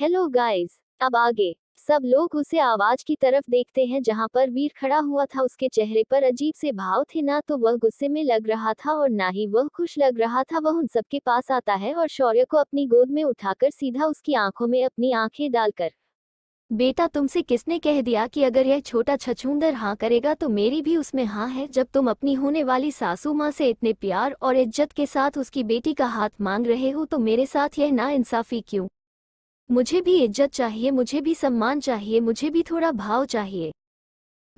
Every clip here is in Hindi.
हेलो गाइस अब आगे सब लोग उसे आवाज की तरफ देखते हैं जहां पर वीर खड़ा हुआ था उसके चेहरे पर अजीब से भाव थे ना तो वह गुस्से में लग रहा था और ना ही वह खुश लग रहा था वह उन सबके पास आता है और शौर्य को अपनी गोद में उठाकर सीधा उसकी आंखों में अपनी आंखें डालकर बेटा तुमसे किसने कह दिया कि अगर यह छोटा छछूंदर हाँ करेगा तो मेरी भी उसमें हाँ है जब तुम अपनी होने वाली सासू माँ से इतने प्यार और इज्जत के साथ उसकी बेटी का हाथ मांग रहे हो तो मेरे साथ यह ना इंसाफी क्यों मुझे भी इज्जत चाहिए मुझे भी सम्मान चाहिए मुझे भी थोड़ा भाव चाहिए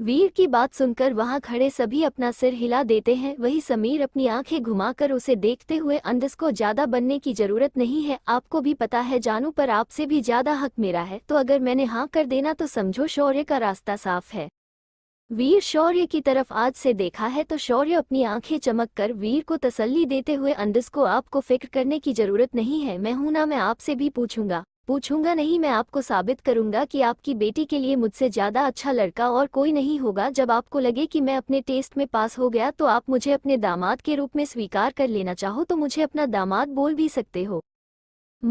वीर की बात सुनकर वहां खड़े सभी अपना सिर हिला देते हैं वही समीर अपनी आंखें घुमाकर उसे देखते हुए अंदस को ज्यादा बनने की जरूरत नहीं है आपको भी पता है जानू पर आपसे भी ज्यादा हक मेरा है तो अगर मैंने हाँ कर देना तो समझो शौर्य का रास्ता साफ है वीर शौर्य की तरफ आज से देखा है तो शौर्य अपनी आंखें चमक कर वीर को तसल्ली देते हुए अंदस को आपको फिक्र करने की जरूरत नहीं है मैं हूं ना मैं आपसे भी पूछूंगा पूछूंगा नहीं मैं आपको साबित करूंगा कि आपकी बेटी के लिए मुझसे ज़्यादा अच्छा लड़का और कोई नहीं होगा जब आपको लगे कि मैं अपने टेस्ट में पास हो गया तो आप मुझे अपने दामाद के रूप में स्वीकार कर लेना चाहो तो मुझे अपना दामाद बोल भी सकते हो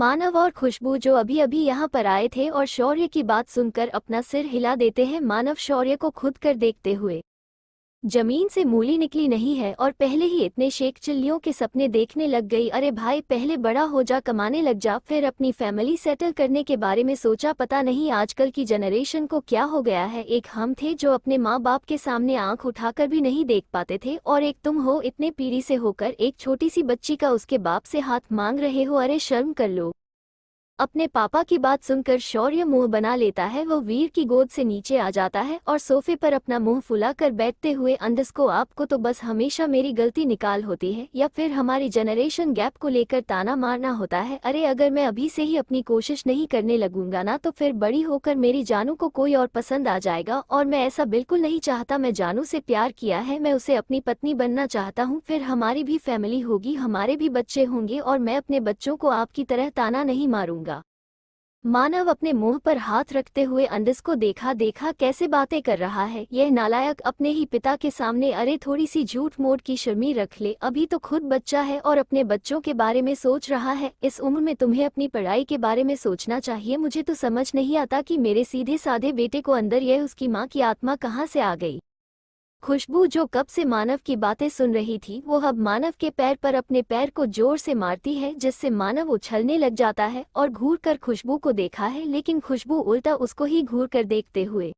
मानव और खुशबू जो अभी अभी यहाँ पर आए थे और शौर्य की बात सुनकर अपना सिर हिला देते हैं मानव शौर्य को खुद कर देखते हुए जमीन से मूली निकली नहीं है और पहले ही इतने शेख चिल्लियों के सपने देखने लग गई अरे भाई पहले बड़ा हो जा कमाने लग जा फिर अपनी फैमिली सेटल करने के बारे में सोचा पता नहीं आजकल की जनरेशन को क्या हो गया है एक हम थे जो अपने माँ बाप के सामने आंख उठाकर भी नहीं देख पाते थे और एक तुम हो इतने पीढ़ी से होकर एक छोटी सी बच्ची का उसके बाप से हाथ मांग रहे हो अरे शर्म कर लो अपने पापा की बात सुनकर शौर्य मुंह बना लेता है वो वीर की गोद से नीचे आ जाता है और सोफे पर अपना मुंह फुला कर बैठते हुए अंधस को आपको तो बस हमेशा मेरी गलती निकाल होती है या फिर हमारी जनरेशन गैप को लेकर ताना मारना होता है अरे अगर मैं अभी से ही अपनी कोशिश नहीं करने लगूंगा ना तो फिर बड़ी होकर मेरी जानू को कोई और पसंद आ जाएगा और मैं ऐसा बिल्कुल नहीं चाहता मैं जानू से प्यार किया है मैं उसे अपनी पत्नी बनना चाहता हूँ फिर हमारी भी फैमिली होगी हमारे भी बच्चे होंगे और मैं अपने बच्चों को आपकी तरह ताना नहीं मारूंगा मानव अपने मुंह पर हाथ रखते हुए अंडस को देखा देखा कैसे बातें कर रहा है यह नालायक अपने ही पिता के सामने अरे थोड़ी सी झूठ मोड़ की शर्मी रख ले अभी तो खुद बच्चा है और अपने बच्चों के बारे में सोच रहा है इस उम्र में तुम्हें अपनी पढ़ाई के बारे में सोचना चाहिए मुझे तो समझ नहीं आता कि मेरे सीधे साधे बेटे को अंदर यह उसकी माँ की आत्मा कहाँ से आ गई खुशबू जो कब से मानव की बातें सुन रही थी वो अब मानव के पैर पर अपने पैर को जोर से मारती है जिससे मानव उछलने लग जाता है और घूर कर खुशबू को देखा है लेकिन खुशबू उल्टा उसको ही घूर कर देखते हुए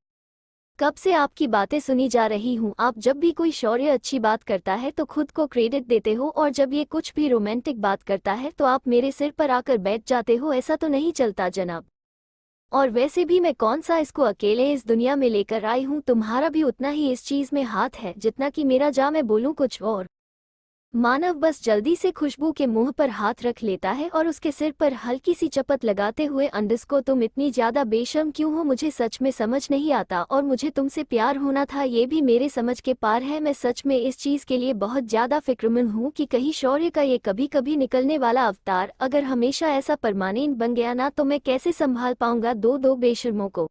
कब से आपकी बातें सुनी जा रही हूँ आप जब भी कोई शौर्य अच्छी बात करता है तो खुद को क्रेडिट देते हो और जब ये कुछ भी रोमांटिक बात करता है तो आप मेरे सिर पर आकर बैठ जाते हो ऐसा तो नहीं चलता जनाब और वैसे भी मैं कौन सा इसको अकेले इस दुनिया में लेकर आई हूँ तुम्हारा भी उतना ही इस चीज़ में हाथ है जितना कि मेरा जा मैं बोलूँ कुछ और मानव बस जल्दी से खुशबू के मुंह पर हाथ रख लेता है और उसके सिर पर हल्की सी चपत लगाते हुए को तुम इतनी ज़्यादा बेशर्म क्यों हो मुझे सच में समझ नहीं आता और मुझे तुमसे प्यार होना था ये भी मेरे समझ के पार है मैं सच में इस चीज़ के लिए बहुत ज़्यादा फिक्रमंद हूँ कि कहीं शौर्य का ये कभी कभी निकलने वाला अवतार अगर हमेशा ऐसा परमानेंट बन गया ना तो मैं कैसे संभाल पाऊंगा दो दो बेशर्मों को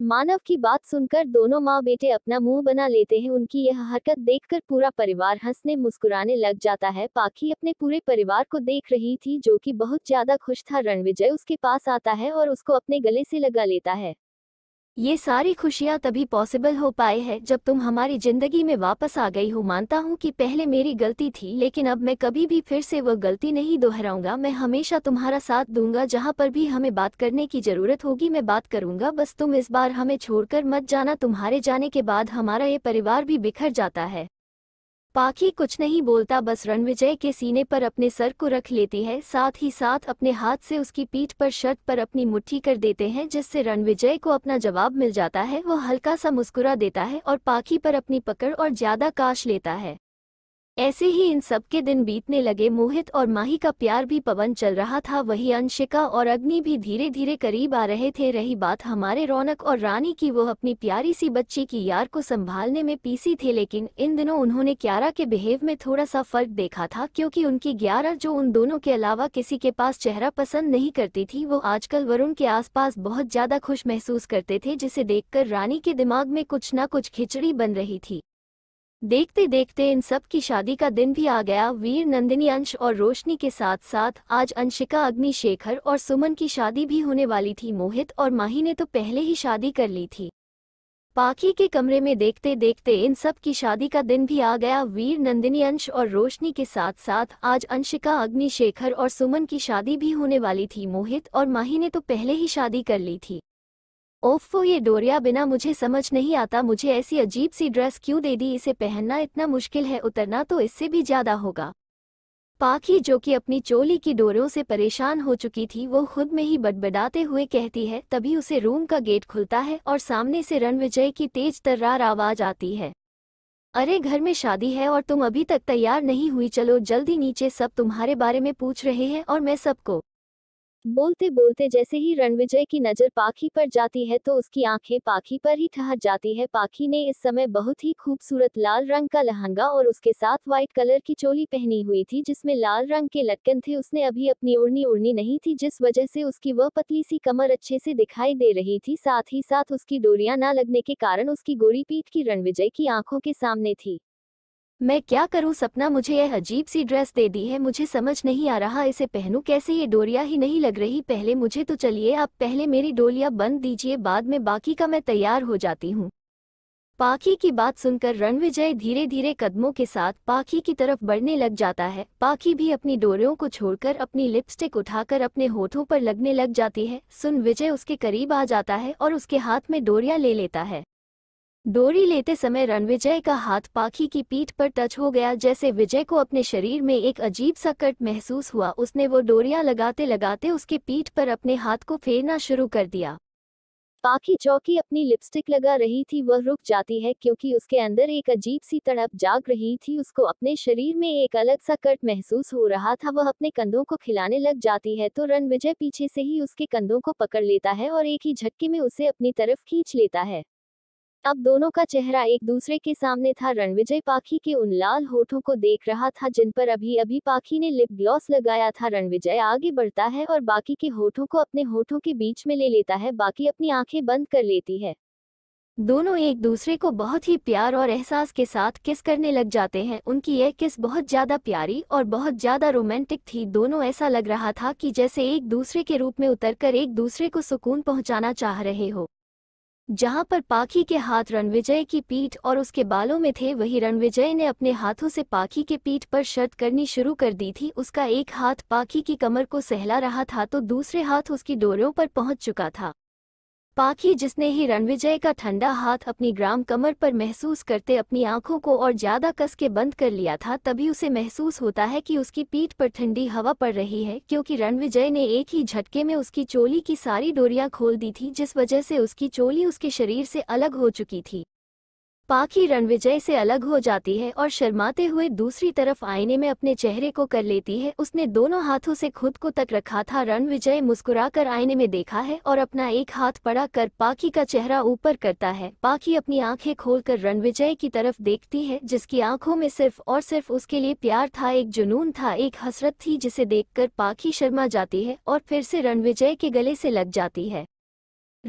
मानव की बात सुनकर दोनों माँ बेटे अपना मुंह बना लेते हैं उनकी यह हरकत देखकर पूरा परिवार हंसने मुस्कुराने लग जाता है पाखी अपने पूरे परिवार को देख रही थी जो कि बहुत ज्यादा खुश था रणविजय उसके पास आता है और उसको अपने गले से लगा लेता है ये सारी खुशियाँ तभी पॉसिबल हो पाए हैं जब तुम हमारी ज़िंदगी में वापस आ गई हो मानता हूँ कि पहले मेरी गलती थी लेकिन अब मैं कभी भी फिर से वह गलती नहीं दोहराऊंगा मैं हमेशा तुम्हारा साथ दूंगा जहाँ पर भी हमें बात करने की ज़रूरत होगी मैं बात करूंगा बस तुम इस बार हमें छोड़कर मत जाना तुम्हारे जाने के बाद हमारा ये परिवार भी बिखर जाता है पाखी कुछ नहीं बोलता बस रणविजय के सीने पर अपने सर को रख लेती है साथ ही साथ अपने हाथ से उसकी पीठ पर शर्त पर अपनी मुट्ठी कर देते हैं जिससे रणविजय को अपना जवाब मिल जाता है वो हल्का सा मुस्कुरा देता है और पाखी पर अपनी पकड़ और ज्यादा काश लेता है ऐसे ही इन सबके दिन बीतने लगे मोहित और माही का प्यार भी पवन चल रहा था वही अंशिका और अग्नि भी धीरे धीरे करीब आ रहे थे रही बात हमारे रौनक और रानी की वो अपनी प्यारी सी बच्ची की यार को संभालने में पीसी थे लेकिन इन दिनों उन्होंने क्यारा के बिहेव में थोड़ा सा फर्क देखा था क्योंकि उनकी ग्यारह जो उन दोनों के अलावा किसी के पास चेहरा पसंद नहीं करती थी वो आजकल वरुण के आसपास बहुत ज्यादा खुश महसूस करते थे जिसे देखकर रानी के दिमाग में कुछ न कुछ खिचड़ी बन रही थी देखते देखते इन सब की शादी का दिन भी आ गया वीर नंदिनी अंश और रोशनी के साथ साथ आज अंशिका अग्निशेखर और सुमन की शादी भी होने वाली थी मोहित और माही ने तो पहले ही शादी कर ली थी पाखी के कमरे में देखते देखते इन सब की शादी का दिन भी आ गया वीर नंदिनी अंश और रोशनी के साथ साथ आज अंशिका अग्निशेखर और सुमन की शादी भी होने वाली थी मोहित और माही ने तो पहले ही शादी कर ली थी ओफो तो ये डोरिया बिना मुझे समझ नहीं आता मुझे ऐसी अजीब सी ड्रेस क्यों दे दी इसे पहनना इतना मुश्किल है उतरना तो इससे भी ज्यादा होगा पाखी जो कि अपनी चोली की डोरों से परेशान हो चुकी थी वो खुद में ही बडबडाते हुए कहती है तभी उसे रूम का गेट खुलता है और सामने से रणविजय की तेज तर्रार आवाज आती है अरे घर में शादी है और तुम अभी तक तैयार नहीं हुई चलो जल्दी नीचे सब तुम्हारे बारे में पूछ रहे हैं और मैं सबको बोलते बोलते जैसे ही रणविजय की नजर पाखी पर जाती है तो उसकी आंखें पाखी पर ही ठहर जाती है पाखी ने इस समय बहुत ही खूबसूरत लाल रंग का लहंगा और उसके साथ व्हाइट कलर की चोली पहनी हुई थी जिसमें लाल रंग के लटकन थे उसने अभी अपनी उड़नी उड़नी नहीं थी जिस वजह से उसकी वह पतली सी कमर अच्छे से दिखाई दे रही थी साथ ही साथ उसकी डोरिया न लगने के कारण उसकी गोरी पीठ की रणविजय की आंखों के सामने थी मैं क्या करूं सपना मुझे यह अजीब सी ड्रेस दे दी है मुझे समझ नहीं आ रहा इसे पहनूं कैसे ये डोरिया ही नहीं लग रही पहले मुझे तो चलिए आप पहले मेरी डोलिया बंद दीजिए बाद में बाकी का मैं तैयार हो जाती हूँ पाखी की बात सुनकर रणविजय धीरे धीरे कदमों के साथ पाखी की तरफ बढ़ने लग जाता है पाखी भी अपनी डोरियों को छोड़कर अपनी लिपस्टिक उठाकर अपने होठों पर लगने लग जाती है सुन विजय उसके करीब आ जाता है और उसके हाथ में डोरिया ले लेता है डोरी लेते समय रणविजय का हाथ पाखी की पीठ पर टच हो गया जैसे विजय को अपने शरीर में एक अजीब सा कट महसूस हुआ उसने वो डोरियां लगाते लगाते उसके पीठ पर अपने हाथ को फेरना शुरू कर दिया पाखी चौकी अपनी लिपस्टिक लगा रही थी वह रुक जाती है क्योंकि उसके अंदर एक अजीब सी तड़प जाग रही थी उसको अपने शरीर में एक अलग सा कट महसूस हो रहा था वह अपने कंधों को खिलाने लग जाती है तो रणविजय पीछे से ही उसके कंधों को पकड़ लेता है और एक ही झटके में उसे अपनी तरफ खींच लेता है अब दोनों का चेहरा एक दूसरे के सामने था रणविजय पाखी के उन लाल होठों को देख रहा था जिन पर अभी अभी पाखी ने लिप ग्लॉस लगाया था रणविजय आगे बढ़ता है और बाकी के होठों को अपने होठों के बीच में ले लेता है बाकी अपनी आंखें बंद कर लेती है दोनों एक दूसरे को बहुत ही प्यार और एहसास के साथ किस करने लग जाते हैं उनकी यह किस बहुत ज्यादा प्यारी और बहुत ज्यादा रोमांटिक थी दोनों ऐसा लग रहा था कि जैसे एक दूसरे के रूप में उतरकर एक दूसरे को सुकून पहुंचाना चाह रहे हो जहां पर पाखी के हाथ रणविजय की पीठ और उसके बालों में थे वहीं रणविजय ने अपने हाथों से पाखी के पीठ पर शर्त करनी शुरू कर दी थी उसका एक हाथ पाखी की कमर को सहला रहा था तो दूसरे हाथ उसकी डोरों पर पहुंच चुका था पाखी जिसने ही रणविजय का ठंडा हाथ अपनी ग्राम कमर पर महसूस करते अपनी आंखों को और ज्यादा कस के बंद कर लिया था तभी उसे महसूस होता है कि उसकी पीठ पर ठंडी हवा पड़ रही है क्योंकि रणविजय ने एक ही झटके में उसकी चोली की सारी डोरियां खोल दी थी जिस वजह से उसकी चोली उसके शरीर से अलग हो चुकी थी पाखी रणविजय से अलग हो जाती है और शर्माते हुए दूसरी तरफ आईने में अपने चेहरे को कर लेती है उसने दोनों हाथों से खुद को तक रखा था रणविजय मुस्कुराकर आईने में देखा है और अपना एक हाथ पड़ा कर पाकी का चेहरा ऊपर करता है पाकी अपनी आंखें खोलकर रणविजय की तरफ देखती है जिसकी आंखों में सिर्फ और सिर्फ उसके लिए प्यार था एक जुनून था एक हसरत थी जिसे देख पाखी शर्मा जाती है और फिर से रणविजय के गले से लग जाती है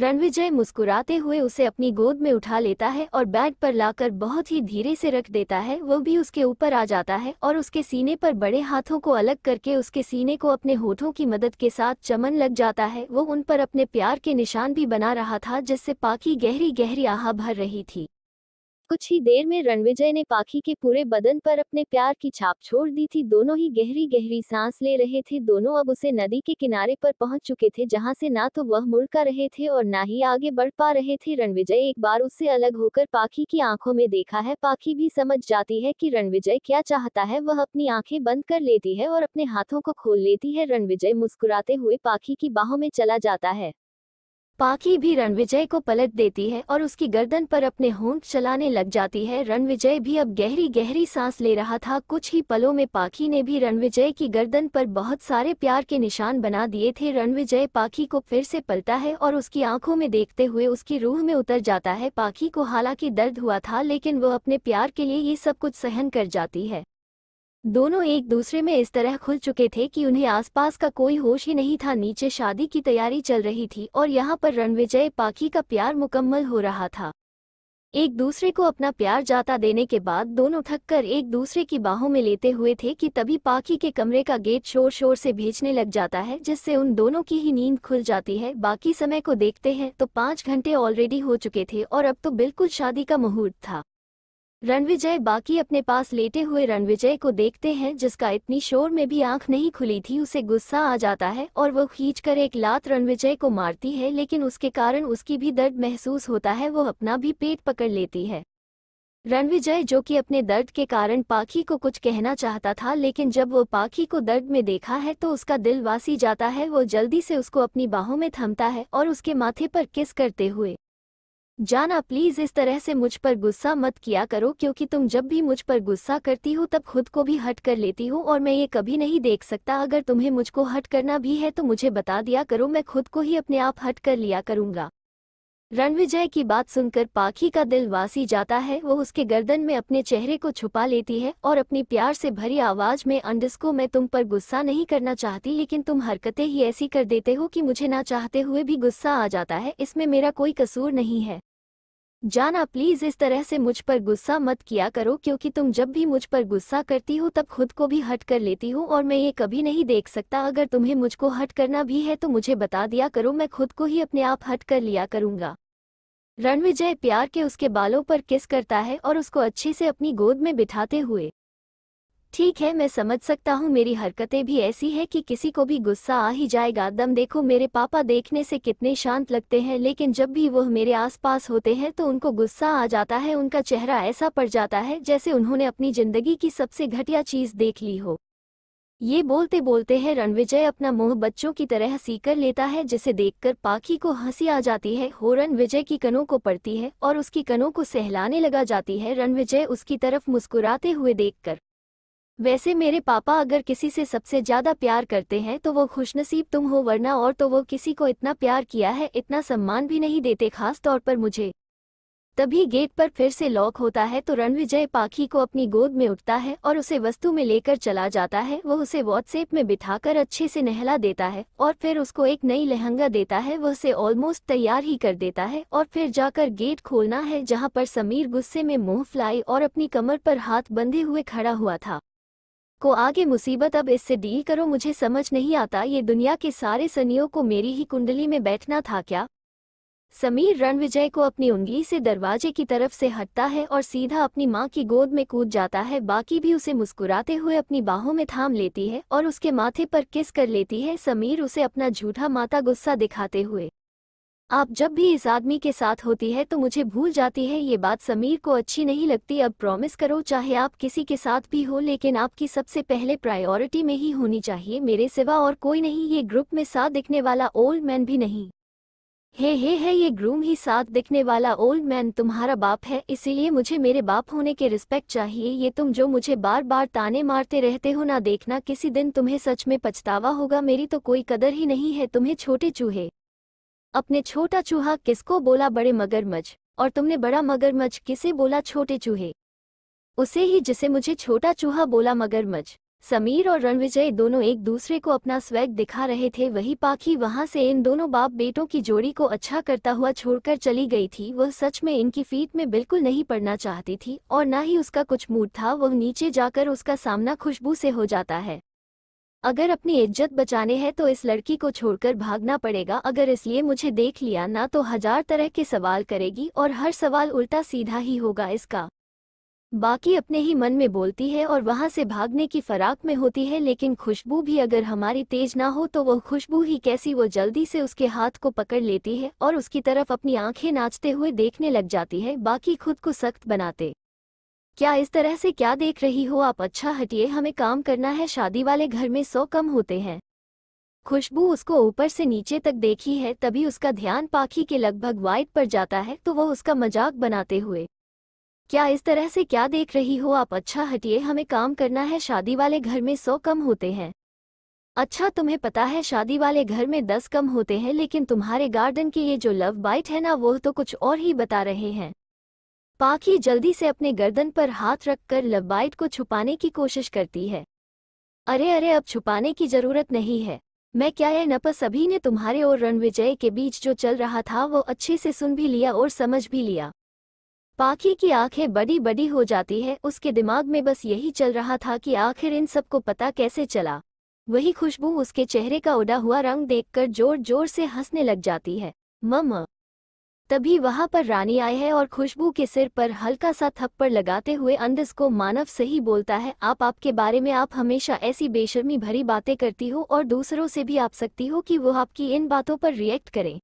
रणविजय मुस्कुराते हुए उसे अपनी गोद में उठा लेता है और बैग पर लाकर बहुत ही धीरे से रख देता है वो भी उसके ऊपर आ जाता है और उसके सीने पर बड़े हाथों को अलग करके उसके सीने को अपने होठों की मदद के साथ चमन लग जाता है वो उन पर अपने प्यार के निशान भी बना रहा था जिससे पाकी गहरी गहरी आहा भर रही थी कुछ ही देर में रणविजय ने पाखी के पूरे बदन पर अपने प्यार की छाप छोड़ दी थी दोनों ही गहरी गहरी सांस ले रहे थे दोनों अब उसे नदी के किनारे पर पहुंच चुके थे जहां से ना तो वह मुड़का रहे थे और ना ही आगे बढ़ पा रहे थे रणविजय एक बार उससे अलग होकर पाखी की आंखों में देखा है पाखी भी समझ जाती है की रणविजय क्या चाहता है वह अपनी आंखें बंद कर लेती है और अपने हाथों को खोल लेती है रणविजय मुस्कुराते हुए पाखी की बाहों में चला जाता है पाकी भी रणविजय को पलट देती है और उसकी गर्दन पर अपने होंठ चलाने लग जाती है रणविजय भी अब गहरी गहरी सांस ले रहा था कुछ ही पलों में पाकी ने भी रणविजय की गर्दन पर बहुत सारे प्यार के निशान बना दिए थे रणविजय पाकी को फिर से पलता है और उसकी आंखों में देखते हुए उसकी रूह में उतर जाता है पाकी को हालांकि दर्द हुआ था लेकिन वो अपने प्यार के लिए ये सब कुछ सहन कर जाती है दोनों एक दूसरे में इस तरह खुल चुके थे कि उन्हें आसपास का कोई होश ही नहीं था नीचे शादी की तैयारी चल रही थी और यहाँ पर रणविजय पाखी का प्यार मुकम्मल हो रहा था एक दूसरे को अपना प्यार जाता देने के बाद दोनों थककर एक दूसरे की बाहों में लेते हुए थे कि तभी पाखी के कमरे का गेट शोर शोर से भेजने लग जाता है जिससे उन दोनों की ही नींद खुल जाती है बाकी समय को देखते हैं तो पाँच घंटे ऑलरेडी हो चुके थे और अब तो बिल्कुल शादी का मुहूर्त था रणविजय बाकी अपने पास लेटे हुए रणविजय को देखते हैं जिसका इतनी शोर में भी आंख नहीं खुली थी उसे गुस्सा आ जाता है और वो खींचकर एक लात रणविजय को मारती है लेकिन उसके कारण उसकी भी दर्द महसूस होता है वो अपना भी पेट पकड़ लेती है रणविजय जो कि अपने दर्द के कारण पाखी को कुछ कहना चाहता था लेकिन जब वो पाखी को दर्द में देखा है तो उसका दिल वासी जाता है वो जल्दी से उसको अपनी बाहों में थमता है और उसके माथे पर किस करते हुए जाना प्लीज इस तरह से मुझ पर गुस्सा मत किया करो क्योंकि तुम जब भी मुझ पर गुस्सा करती हो तब खुद को भी हट कर लेती हो और मैं ये कभी नहीं देख सकता अगर तुम्हें मुझको हट करना भी है तो मुझे बता दिया करो मैं खुद को ही अपने आप हट कर लिया करूँगा रणविजय की बात सुनकर पाखी का दिल वासी जाता है वो उसके गर्दन में अपने चेहरे को छुपा लेती है और अपनी प्यार से भरी आवाज में अंडस्को मैं तुम पर गुस्सा नहीं करना चाहती लेकिन तुम हरकतें ही ऐसी कर देते हो कि मुझे ना चाहते हुए भी गुस्सा आ जाता है इसमें मेरा कोई कसूर नहीं है जाना प्लीज इस तरह से मुझ पर गुस्सा मत किया करो क्योंकि तुम जब भी मुझ पर गुस्सा करती हो तब खुद को भी हट कर लेती हो और मैं ये कभी नहीं देख सकता अगर तुम्हें मुझको हट करना भी है तो मुझे बता दिया करो मैं खुद को ही अपने आप हट कर लिया करूँगा रणविजय प्यार के उसके बालों पर किस करता है और उसको अच्छे से अपनी गोद में बिठाते हुए ठीक है मैं समझ सकता हूँ मेरी हरकतें भी ऐसी है कि किसी को भी गुस्सा आ ही जाएगा दम देखो मेरे पापा देखने से कितने शांत लगते हैं लेकिन जब भी वह मेरे आसपास होते हैं तो उनको गुस्सा आ जाता है उनका चेहरा ऐसा पड़ जाता है जैसे उन्होंने अपनी जिंदगी की सबसे घटिया चीज़ देख ली हो ये बोलते बोलते है रणविजय अपना मुंह बच्चों की तरह सीकर लेता है जिसे देखकर पाखी को हंसी आ जाती है हो रणविजय की कनों को पड़ती है और उसकी कनों को सहलाने लगा जाती है रणविजय उसकी तरफ मुस्कुराते हुए देखकर वैसे मेरे पापा अगर किसी से सबसे ज्यादा प्यार करते हैं तो वो खुशनसीब तुम हो वरना और तो वो किसी को इतना प्यार किया है इतना सम्मान भी नहीं देते खास तौर पर मुझे तभी गेट पर फिर से लॉक होता है तो रणविजय पाखी को अपनी गोद में उठता है और उसे वस्तु में लेकर चला जाता है वह उसे व्हाट्सएप में बिठाकर अच्छे से नहला देता है और फिर उसको एक नई लहंगा देता है वह उसे ऑलमोस्ट तैयार ही कर देता है और फिर जाकर गेट खोलना है जहाँ पर समीर गुस्से में मुंह फुलाई और अपनी कमर पर हाथ बंधे हुए खड़ा हुआ था को आगे मुसीबत अब इससे डील करो मुझे समझ नहीं आता ये दुनिया के सारे सनियों को मेरी ही कुंडली में बैठना था क्या समीर रणविजय को अपनी उंगली से दरवाजे की तरफ से हटता है और सीधा अपनी माँ की गोद में कूद जाता है बाकी भी उसे मुस्कुराते हुए अपनी बाहों में थाम लेती है और उसके माथे पर किस कर लेती है समीर उसे अपना झूठा माता गुस्सा दिखाते हुए आप जब भी इस आदमी के साथ होती है तो मुझे भूल जाती है ये बात समीर को अच्छी नहीं लगती अब प्रॉमिस करो चाहे आप किसी के साथ भी हो लेकिन आपकी सबसे पहले प्रायोरिटी में ही होनी चाहिए मेरे सिवा और कोई नहीं ये ग्रुप में साथ दिखने वाला ओल्ड मैन भी नहीं हे हे है ये ग्रूम ही साथ दिखने वाला ओल्ड मैन तुम्हारा बाप है इसीलिए मुझे मेरे बाप होने के रिस्पेक्ट चाहिए ये तुम जो मुझे बार बार ताने मारते रहते हो ना देखना किसी दिन तुम्हें सच में पछतावा होगा मेरी तो कोई कदर ही नहीं है तुम्हें छोटे चूहे अपने छोटा चूहा किसको बोला बड़े मगरमच्छ और तुमने बड़ा मगरमच्छ किसे बोला छोटे चूहे उसे ही जिसे मुझे छोटा चूहा बोला मगरमच्छ समीर और रणविजय दोनों एक दूसरे को अपना स्वैग दिखा रहे थे वही पाखी वहां से इन दोनों बाप बेटों की जोड़ी को अच्छा करता हुआ छोड़कर चली गई थी वह सच में इनकी फीट में बिल्कुल नहीं पड़ना चाहती थी और न ही उसका कुछ मूड था वह नीचे जाकर उसका सामना खुशबू से हो जाता है अगर अपनी इज्जत बचाने है तो इस लड़की को छोड़कर भागना पड़ेगा अगर इसलिए मुझे देख लिया ना तो हजार तरह के सवाल करेगी और हर सवाल उल्टा सीधा ही होगा इसका बाकी अपने ही मन में बोलती है और वहाँ से भागने की फराक में होती है लेकिन खुशबू भी अगर हमारी तेज ना हो तो वह खुशबू ही कैसी वो जल्दी से उसके हाथ को पकड़ लेती है और उसकी तरफ अपनी आंखें नाचते हुए देखने लग जाती है बाकी खुद को सख्त बनाते क्या इस तरह से क्या देख रही हो आप अच्छा हटिए हमें काम करना है शादी वाले घर में सौ कम होते हैं खुशबू उसको ऊपर से नीचे तक देखी है तभी उसका ध्यान पाखी के लगभग वाइट पर जाता है तो वह उसका मजाक बनाते हुए क्या इस तरह से क्या देख रही हो आप अच्छा हटिए हमें काम करना है शादी वाले घर में सौ कम होते हैं अच्छा तुम्हें पता है शादी वाले घर में दस कम होते हैं लेकिन तुम्हारे गार्डन के ये जो लव बाइट है ना वो तो कुछ और ही बता रहे हैं पाखी जल्दी से अपने गर्दन पर हाथ रखकर लव बाइट को छुपाने की कोशिश करती है अरे अरे अब छुपाने की जरूरत नहीं है मैं क्या है नपस सभी ने तुम्हारे और रणविजय के बीच जो चल रहा था वो अच्छे से सुन भी लिया और समझ भी लिया पाखी की आंखें बड़ी बड़ी हो जाती है उसके दिमाग में बस यही चल रहा था कि आखिर इन सबको पता कैसे चला वही खुशबू उसके चेहरे का उड़ा हुआ रंग देखकर जोर जोर से हंसने लग जाती है मम तभी वहां पर रानी आई है और खुशबू के सिर पर हल्का सा थप्पड़ लगाते हुए अंदस को मानव सही बोलता है आप आपके बारे में आप हमेशा ऐसी बेशर्मी भरी बातें करती हो और दूसरों से भी आप सकती हो कि वो आपकी इन बातों पर रिएक्ट करें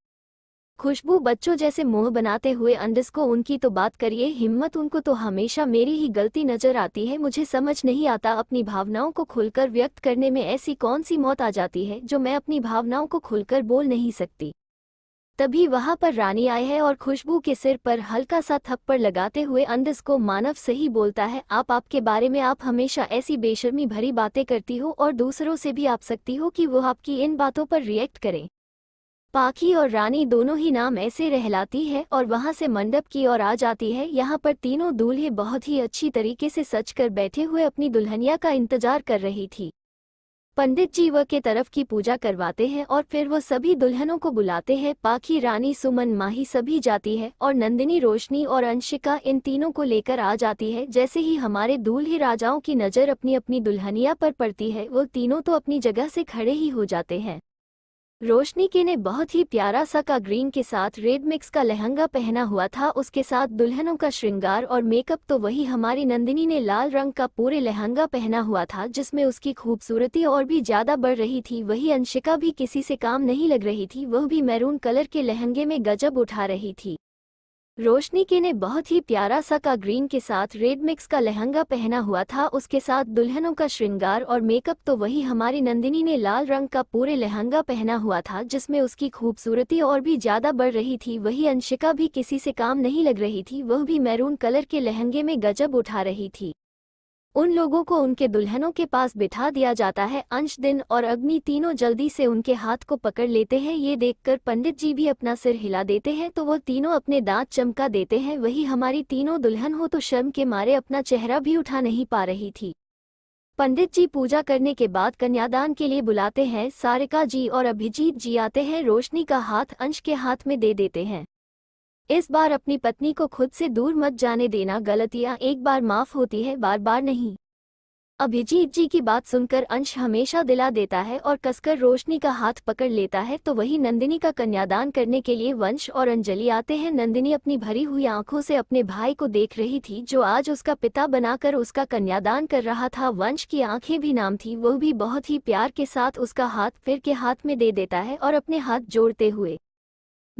खुशबू बच्चों जैसे मोह बनाते हुए अंडस को उनकी तो बात करिए हिम्मत उनको तो हमेशा मेरी ही गलती नजर आती है मुझे समझ नहीं आता अपनी भावनाओं को खुलकर व्यक्त करने में ऐसी कौन सी मौत आ जाती है जो मैं अपनी भावनाओं को खुलकर बोल नहीं सकती तभी वहां पर रानी आए है और खुशबू के सिर पर हल्का सा थप्पड़ लगाते हुए अंदस को मानव सही बोलता है आप आपके बारे में आप हमेशा ऐसी बेशर्मी भरी बातें करती हो और दूसरों से भी आप सकती हो कि वो आपकी इन बातों पर रिएक्ट करें पाखी और रानी दोनों ही नाम ऐसे रहलाती है और वहाँ से मंडप की ओर आ जाती है यहाँ पर तीनों दूल्हे बहुत ही अच्छी तरीके से सच कर बैठे हुए अपनी दुल्हनिया का इंतजार कर रही थी पंडित जी वह के तरफ की पूजा करवाते हैं और फिर वो सभी दुल्हनों को बुलाते हैं पाखी रानी सुमन माही सभी जाती है और नंदिनी रोशनी और अंशिका इन तीनों को लेकर आ जाती है जैसे ही हमारे दूल्हे राजाओं की नज़र अपनी अपनी दुल्हनिया पर पड़ती है वो तीनों तो अपनी जगह से खड़े ही हो जाते हैं रोशनी के ने बहुत ही प्यारा सा का ग्रीन के साथ रेड मिक्स का लहंगा पहना हुआ था उसके साथ दुल्हनों का श्रृंगार और मेकअप तो वही हमारी नंदिनी ने लाल रंग का पूरे लहंगा पहना हुआ था जिसमें उसकी खूबसूरती और भी ज़्यादा बढ़ रही थी वही अंशिका भी किसी से काम नहीं लग रही थी वह भी मैरून कलर के लहंगे में गजब उठा रही थी रोशनी के ने बहुत ही प्यारा सा का ग्रीन के साथ रेड मिक्स का लहंगा पहना हुआ था उसके साथ दुल्हनों का श्रृंगार और मेकअप तो वही हमारी नंदिनी ने लाल रंग का पूरे लहंगा पहना हुआ था जिसमें उसकी खूबसूरती और भी ज़्यादा बढ़ रही थी वही अंशिका भी किसी से काम नहीं लग रही थी वह भी मैरून कलर के लहंगे में गजब उठा रही थी उन लोगों को उनके दुल्हनों के पास बिठा दिया जाता है अंश दिन और अग्नि तीनों जल्दी से उनके हाथ को पकड़ लेते हैं ये देखकर पंडित जी भी अपना सिर हिला देते हैं तो वो तीनों अपने दांत चमका देते हैं वही हमारी तीनों दुल्हन हो तो शर्म के मारे अपना चेहरा भी उठा नहीं पा रही थी पंडित जी पूजा करने के बाद कन्यादान के लिए बुलाते हैं सारिका जी और अभिजीत जी आते हैं रोशनी का हाथ अंश के हाथ में दे देते हैं इस बार अपनी पत्नी को खुद से दूर मत जाने देना गलतियां एक बार माफ होती है बार बार नहीं अभिजीत जी की बात सुनकर अंश हमेशा दिला देता है और कसकर रोशनी का हाथ पकड़ लेता है तो वही नंदिनी का कन्यादान करने के लिए वंश और अंजलि आते हैं नंदिनी अपनी भरी हुई आंखों से अपने भाई को देख रही थी जो आज उसका पिता बनाकर उसका कन्यादान कर रहा था वंश की आंखें भी नाम थी वह भी बहुत ही प्यार के साथ उसका हाथ फिर के हाथ में दे देता है और अपने हाथ जोड़ते हुए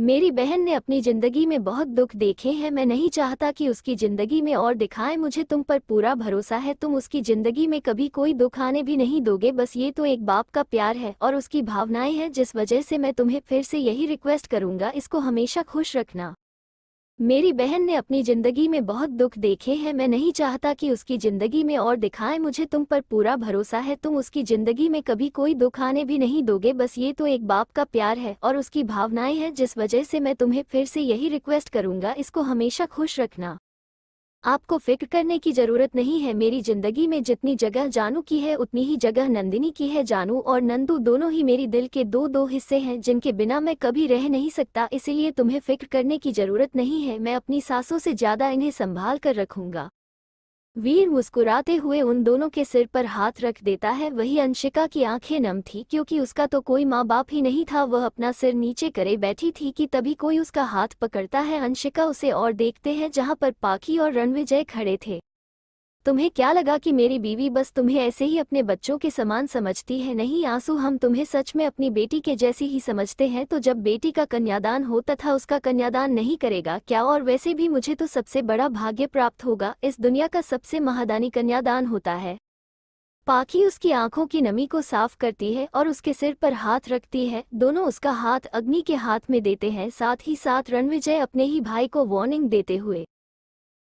मेरी बहन ने अपनी जिंदगी में बहुत दुख देखे हैं मैं नहीं चाहता कि उसकी जिंदगी में और दिखाए मुझे तुम पर पूरा भरोसा है तुम उसकी जिंदगी में कभी कोई दुख आने भी नहीं दोगे बस ये तो एक बाप का प्यार है और उसकी भावनाएं हैं जिस वजह से मैं तुम्हें फिर से यही रिक्वेस्ट करूंगा इसको हमेशा खुश रखना मेरी बहन ने अपनी जिंदगी में बहुत दुख देखे हैं मैं नहीं चाहता कि उसकी जिंदगी में और दिखाए मुझे तुम पर पूरा भरोसा है तुम उसकी जिंदगी में कभी कोई दुख आने भी नहीं दोगे बस ये तो एक बाप का प्यार है और उसकी भावनाएं हैं जिस वजह से मैं तुम्हें फिर से यही रिक्वेस्ट करूंगा इसको हमेशा खुश रखना आपको फिक्र करने की जरूरत नहीं है मेरी जिंदगी में जितनी जगह जानू की है उतनी ही जगह नंदिनी की है जानू और नंदू दोनों ही मेरी दिल के दो दो हिस्से हैं जिनके बिना मैं कभी रह नहीं सकता इसलिए तुम्हें फिक्र करने की जरूरत नहीं है मैं अपनी सासों से ज्यादा इन्हें संभाल कर रखूंगा वीर मुस्कुराते हुए उन दोनों के सिर पर हाथ रख देता है वही अंशिका की आंखें नम थी क्योंकि उसका तो कोई माँ बाप ही नहीं था वह अपना सिर नीचे करे बैठी थी कि तभी कोई उसका हाथ पकड़ता है अंशिका उसे और देखते हैं जहाँ पर पाखी और रणविजय खड़े थे तुम्हें क्या लगा कि मेरी बीवी बस तुम्हें ऐसे ही अपने बच्चों के समान समझती है नहीं आंसू हम तुम्हें सच में अपनी बेटी के जैसी ही समझते हैं तो जब बेटी का कन्यादान हो तथा उसका कन्यादान नहीं करेगा क्या और वैसे भी मुझे तो सबसे बड़ा भाग्य प्राप्त होगा इस दुनिया का सबसे महादानी कन्यादान होता है पाखी उसकी आंखों की नमी को साफ करती है और उसके सिर पर हाथ रखती है दोनों उसका हाथ अग्नि के हाथ में देते हैं साथ ही साथ रणविजय अपने ही भाई को वार्निंग देते हुए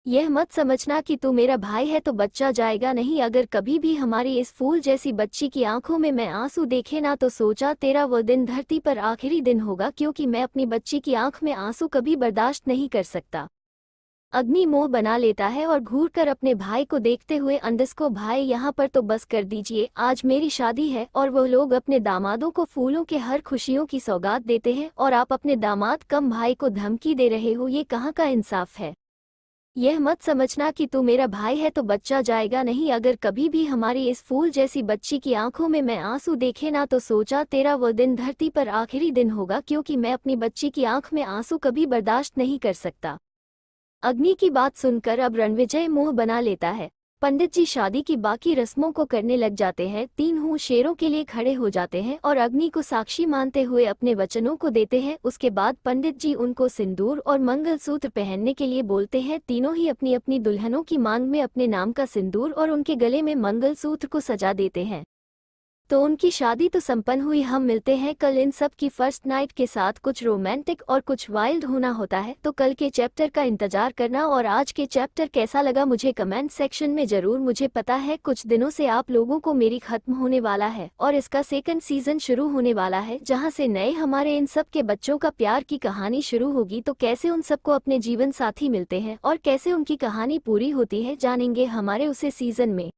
यह मत समझना कि तू मेरा भाई है तो बच्चा जाएगा नहीं अगर कभी भी हमारी इस फूल जैसी बच्ची की आंखों में मैं आंसू देखे ना तो सोचा तेरा वो दिन धरती पर आखिरी दिन होगा क्योंकि मैं अपनी बच्ची की आंख में आंसू कभी बर्दाश्त नहीं कर सकता अग्नि मोह बना लेता है और घूर कर अपने भाई को देखते हुए अंदस को भाई यहाँ पर तो बस कर दीजिए आज मेरी शादी है और वह लोग अपने दामादों को फूलों के हर खुशियों की सौगात देते हैं और आप अपने दामाद कम भाई को धमकी दे रहे हो ये कहाँ का इंसाफ है यह मत समझना कि तू मेरा भाई है तो बच्चा जाएगा नहीं अगर कभी भी हमारी इस फूल जैसी बच्ची की आंखों में मैं आंसू देखे ना तो सोचा तेरा वो दिन धरती पर आखिरी दिन होगा क्योंकि मैं अपनी बच्ची की आंख में आंसू कभी बर्दाश्त नहीं कर सकता अग्नि की बात सुनकर अब रणविजय मुंह बना लेता है पंडित जी शादी की बाकी रस्मों को करने लग जाते हैं तीन हूँ शेरों के लिए खड़े हो जाते हैं और अग्नि को साक्षी मानते हुए अपने वचनों को देते हैं उसके बाद पंडित जी उनको सिंदूर और मंगलसूत्र पहनने के लिए बोलते हैं तीनों ही अपनी अपनी दुल्हनों की मांग में अपने नाम का सिंदूर और उनके गले में मंगलसूत्र को सजा देते हैं तो उनकी शादी तो संपन्न हुई हम मिलते हैं कल इन सब की फर्स्ट नाइट के साथ कुछ रोमांटिक और कुछ वाइल्ड होना होता है तो कल के चैप्टर का इंतजार करना और आज के चैप्टर कैसा लगा मुझे कमेंट सेक्शन में जरूर मुझे पता है कुछ दिनों से आप लोगों को मेरी खत्म होने वाला है और इसका सेकंड सीजन शुरू होने वाला है जहाँ से नए हमारे इन सब के बच्चों का प्यार की कहानी शुरू होगी तो कैसे उन सबको अपने जीवन साथी मिलते हैं और कैसे उनकी कहानी पूरी होती है जानेंगे हमारे उसे सीजन में